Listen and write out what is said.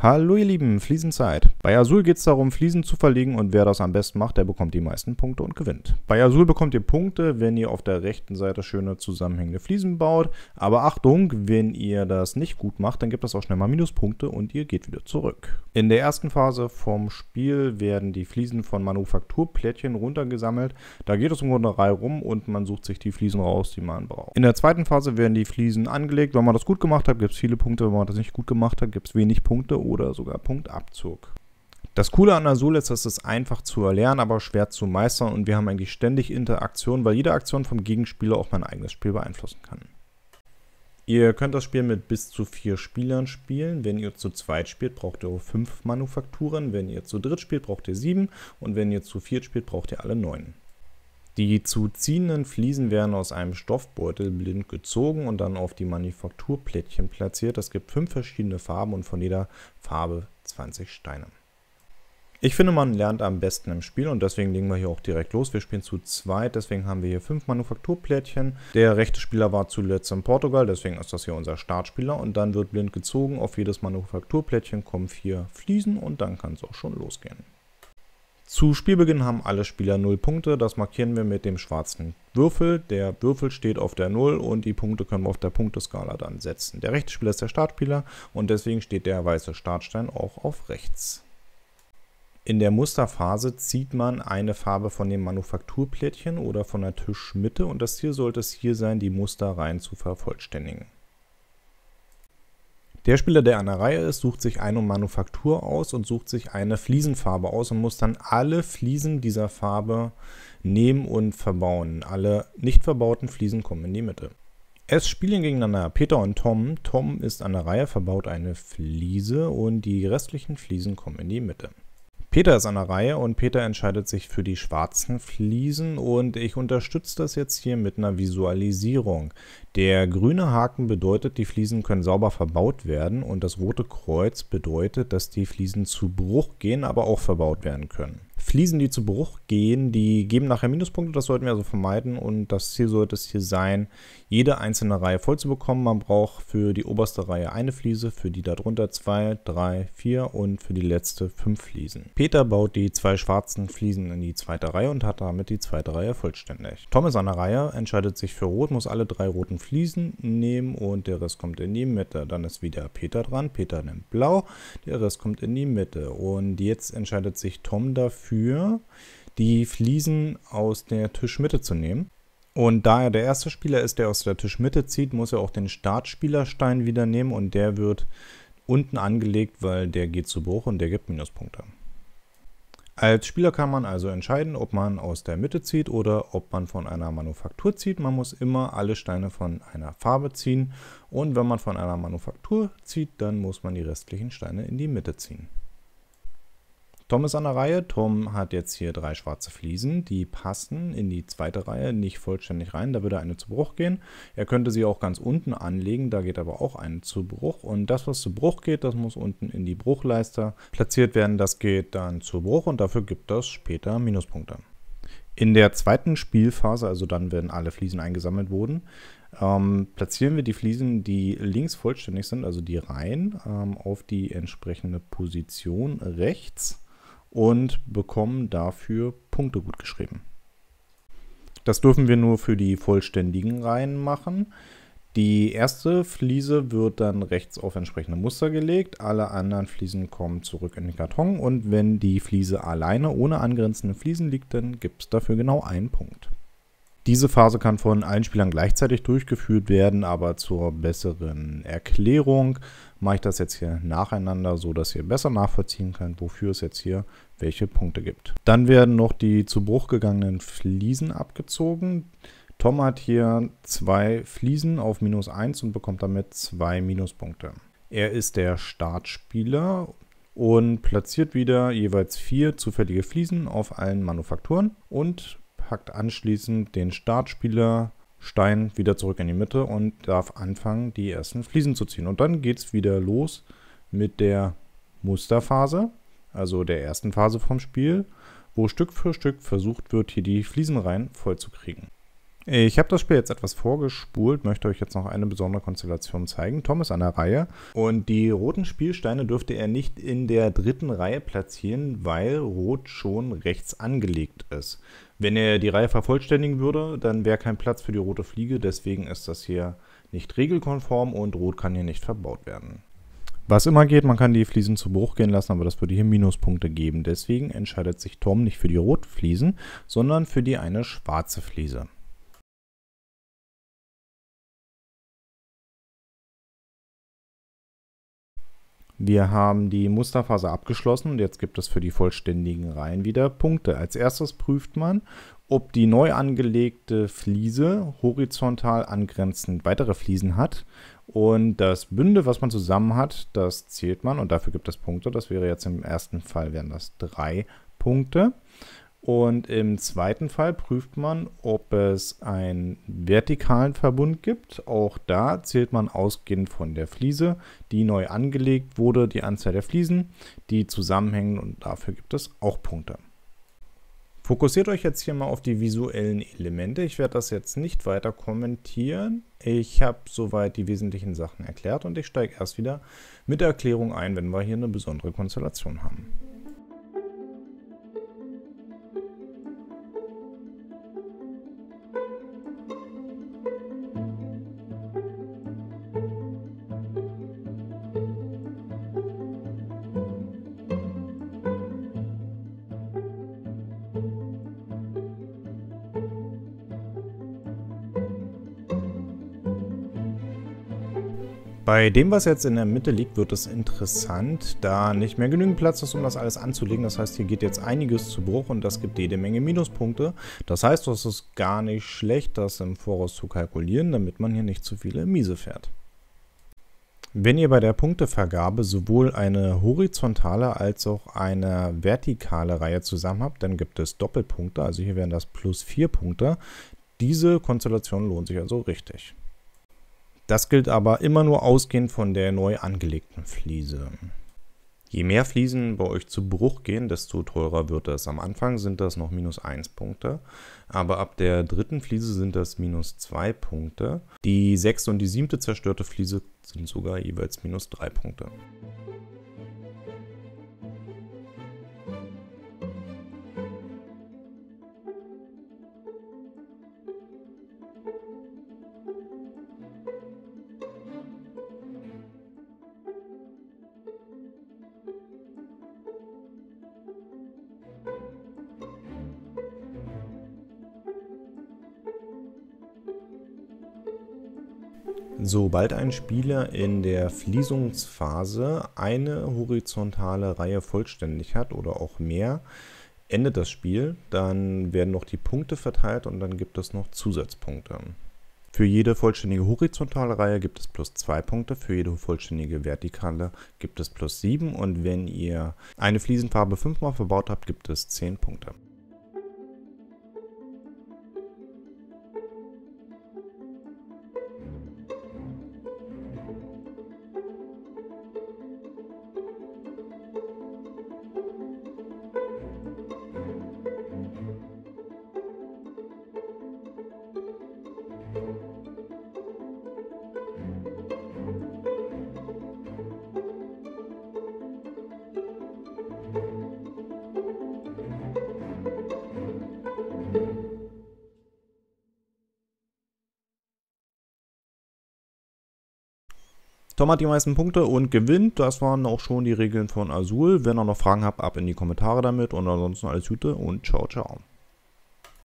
Hallo ihr Lieben, Fliesenzeit. Bei Azul geht es darum, Fliesen zu verlegen und wer das am besten macht, der bekommt die meisten Punkte und gewinnt. Bei Azul bekommt ihr Punkte, wenn ihr auf der rechten Seite schöne zusammenhängende Fliesen baut. Aber Achtung, wenn ihr das nicht gut macht, dann gibt es auch schnell mal Minuspunkte und ihr geht wieder zurück. In der ersten Phase vom Spiel werden die Fliesen von Manufakturplättchen runtergesammelt. Da geht es um eine Reihe rum und man sucht sich die Fliesen raus, die man braucht. In der zweiten Phase werden die Fliesen angelegt. Wenn man das gut gemacht hat, gibt es viele Punkte. Wenn man das nicht gut gemacht hat, gibt es wenig Punkte oder sogar Punktabzug. Das Coole an Azul ist, dass es einfach zu erlernen, aber schwer zu meistern und wir haben eigentlich ständig Interaktion, weil jede Aktion vom Gegenspieler auch mein eigenes Spiel beeinflussen kann. Ihr könnt das Spiel mit bis zu vier Spielern spielen. Wenn ihr zu zweit spielt, braucht ihr fünf Manufakturen. Wenn ihr zu dritt spielt, braucht ihr sieben. Und wenn ihr zu viert spielt, braucht ihr alle neun. Die zu ziehenden Fliesen werden aus einem Stoffbeutel blind gezogen und dann auf die Manufakturplättchen platziert. Es gibt fünf verschiedene Farben und von jeder Farbe 20 Steine. Ich finde, man lernt am besten im Spiel und deswegen legen wir hier auch direkt los. Wir spielen zu zweit, deswegen haben wir hier fünf Manufakturplättchen. Der rechte Spieler war zuletzt in Portugal, deswegen ist das hier unser Startspieler. Und dann wird blind gezogen, auf jedes Manufakturplättchen kommen vier Fliesen und dann kann es auch schon losgehen. Zu Spielbeginn haben alle Spieler 0 Punkte, das markieren wir mit dem schwarzen Würfel. Der Würfel steht auf der 0 und die Punkte können wir auf der Punkteskala dann setzen. Der rechte Spieler ist der Startspieler und deswegen steht der weiße Startstein auch auf rechts. In der Musterphase zieht man eine Farbe von dem Manufakturplättchen oder von der Tischmitte und das Ziel sollte es hier sein, die Musterreihen zu vervollständigen. Der Spieler, der an der Reihe ist, sucht sich eine Manufaktur aus und sucht sich eine Fliesenfarbe aus und muss dann alle Fliesen dieser Farbe nehmen und verbauen. Alle nicht verbauten Fliesen kommen in die Mitte. Es spielen gegeneinander Peter und Tom. Tom ist an der Reihe, verbaut eine Fliese und die restlichen Fliesen kommen in die Mitte. Peter ist an der Reihe und Peter entscheidet sich für die schwarzen Fliesen und ich unterstütze das jetzt hier mit einer Visualisierung. Der grüne Haken bedeutet, die Fliesen können sauber verbaut werden und das rote Kreuz bedeutet, dass die Fliesen zu Bruch gehen, aber auch verbaut werden können. Fliesen, die zu Bruch gehen, die geben nachher Minuspunkte, das sollten wir also vermeiden und das Ziel sollte es hier sein, jede einzelne Reihe voll zu bekommen. Man braucht für die oberste Reihe eine Fliese, für die darunter zwei, drei, vier und für die letzte fünf Fliesen. Peter baut die zwei schwarzen Fliesen in die zweite Reihe und hat damit die zweite Reihe vollständig. Tom ist an der Reihe, entscheidet sich für Rot, muss alle drei roten Fliesen nehmen und der Rest kommt in die Mitte. Dann ist wieder Peter dran, Peter nimmt Blau, der Rest kommt in die Mitte und jetzt entscheidet sich Tom dafür, dafür, die Fliesen aus der Tischmitte zu nehmen. Und da er der erste Spieler ist, der aus der Tischmitte zieht, muss er auch den Startspielerstein wieder nehmen und der wird unten angelegt, weil der geht zu Bruch und der gibt Minuspunkte. Als Spieler kann man also entscheiden, ob man aus der Mitte zieht oder ob man von einer Manufaktur zieht. Man muss immer alle Steine von einer Farbe ziehen und wenn man von einer Manufaktur zieht, dann muss man die restlichen Steine in die Mitte ziehen. Tom ist an der Reihe. Tom hat jetzt hier drei schwarze Fliesen. Die passen in die zweite Reihe nicht vollständig rein. Da würde eine zu Bruch gehen. Er könnte sie auch ganz unten anlegen. Da geht aber auch eine zu Bruch. Und das, was zu Bruch geht, das muss unten in die Bruchleiste platziert werden. Das geht dann zu Bruch und dafür gibt das später Minuspunkte. In der zweiten Spielphase, also dann, wenn alle Fliesen eingesammelt wurden, ähm, platzieren wir die Fliesen, die links vollständig sind, also die Reihen, ähm, auf die entsprechende Position rechts und bekommen dafür Punkte gut geschrieben. Das dürfen wir nur für die vollständigen Reihen machen. Die erste Fliese wird dann rechts auf entsprechende Muster gelegt, alle anderen Fliesen kommen zurück in den Karton und wenn die Fliese alleine ohne angrenzende Fliesen liegt, dann gibt es dafür genau einen Punkt. Diese Phase kann von allen Spielern gleichzeitig durchgeführt werden, aber zur besseren Erklärung mache ich das jetzt hier nacheinander, so dass ihr besser nachvollziehen könnt, wofür es jetzt hier welche Punkte gibt. Dann werden noch die zu Bruch gegangenen Fliesen abgezogen. Tom hat hier zwei Fliesen auf minus 1 und bekommt damit zwei Minuspunkte. Er ist der Startspieler und platziert wieder jeweils vier zufällige Fliesen auf allen Manufakturen und packt anschließend den Startspieler Stein wieder zurück in die Mitte und darf anfangen, die ersten Fliesen zu ziehen. Und dann geht es wieder los mit der Musterphase, also der ersten Phase vom Spiel, wo Stück für Stück versucht wird, hier die Fliesenreihen vollzukriegen. Ich habe das Spiel jetzt etwas vorgespult, möchte euch jetzt noch eine besondere Konstellation zeigen. Tom ist an der Reihe und die roten Spielsteine dürfte er nicht in der dritten Reihe platzieren, weil Rot schon rechts angelegt ist. Wenn er die Reihe vervollständigen würde, dann wäre kein Platz für die rote Fliege, deswegen ist das hier nicht regelkonform und rot kann hier nicht verbaut werden. Was immer geht, man kann die Fliesen zu Bruch gehen lassen, aber das würde hier Minuspunkte geben. Deswegen entscheidet sich Tom nicht für die roten Fliesen, sondern für die eine schwarze Fliese. Wir haben die Musterphase abgeschlossen und jetzt gibt es für die vollständigen Reihen wieder Punkte. Als erstes prüft man, ob die neu angelegte Fliese horizontal angrenzend weitere Fliesen hat. Und das Bünde, was man zusammen hat, das zählt man und dafür gibt es Punkte. Das wäre jetzt im ersten Fall wären das drei Punkte. Und im zweiten Fall prüft man, ob es einen vertikalen Verbund gibt. Auch da zählt man ausgehend von der Fliese, die neu angelegt wurde, die Anzahl der Fliesen, die zusammenhängen und dafür gibt es auch Punkte. Fokussiert euch jetzt hier mal auf die visuellen Elemente. Ich werde das jetzt nicht weiter kommentieren. Ich habe soweit die wesentlichen Sachen erklärt und ich steige erst wieder mit der Erklärung ein, wenn wir hier eine besondere Konstellation haben. Bei dem, was jetzt in der Mitte liegt, wird es interessant, da nicht mehr genügend Platz ist, um das alles anzulegen. Das heißt, hier geht jetzt einiges zu Bruch und das gibt jede Menge Minuspunkte. Das heißt, es ist gar nicht schlecht, das im Voraus zu kalkulieren, damit man hier nicht zu viele Miese fährt. Wenn ihr bei der Punktevergabe sowohl eine horizontale als auch eine vertikale Reihe zusammen habt, dann gibt es Doppelpunkte, also hier wären das plus vier Punkte. Diese Konstellation lohnt sich also richtig. Das gilt aber immer nur ausgehend von der neu angelegten Fliese. Je mehr Fliesen bei euch zu Bruch gehen, desto teurer wird das. Am Anfang sind das noch minus 1 Punkte, aber ab der dritten Fliese sind das minus 2 Punkte. Die sechste und die siebte zerstörte Fliese sind sogar jeweils minus 3 Punkte. Sobald ein Spieler in der Fließungsphase eine horizontale Reihe vollständig hat oder auch mehr, endet das Spiel. Dann werden noch die Punkte verteilt und dann gibt es noch Zusatzpunkte. Für jede vollständige horizontale Reihe gibt es plus 2 Punkte, für jede vollständige vertikale gibt es plus 7 und wenn ihr eine Fliesenfarbe 5 mal verbaut habt, gibt es 10 Punkte. Tom hat die meisten Punkte und gewinnt. Das waren auch schon die Regeln von Azul. Wenn ihr noch Fragen habt, ab in die Kommentare damit. Und ansonsten alles Gute und ciao, ciao.